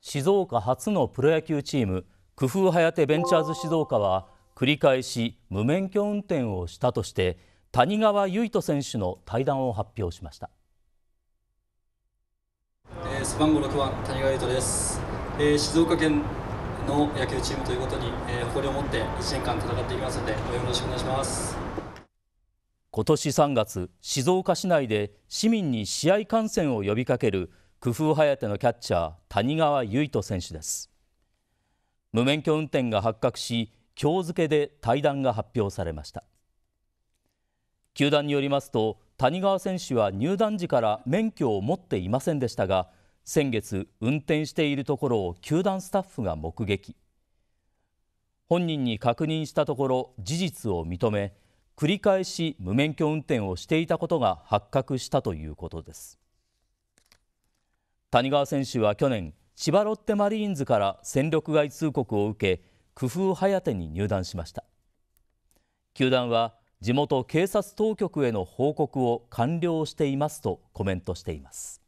静岡初のプロ野球チーム工夫早手ベンチャーズ静岡は繰り返し無免許運転をしたとして谷川唯人選手の対談を発表しました、えー、背番号6番谷川唯人です、えー、静岡県の野球チームということに、えー、誇りを持って1年間戦っていきますのでよろしくお願いします今年3月静岡市内で市民に試合観戦を呼びかける工夫早手のキャッチャー谷川唯人選手です無免許運転が発覚し今日付で退団が発表されました球団によりますと谷川選手は入団時から免許を持っていませんでしたが先月運転しているところを球団スタッフが目撃本人に確認したところ事実を認め繰り返し無免許運転をしていたことが発覚したということです谷川選手は去年千葉ロッテマリーンズから戦力外通告を受け工夫早手に入団しました球団は地元警察当局への報告を完了していますとコメントしています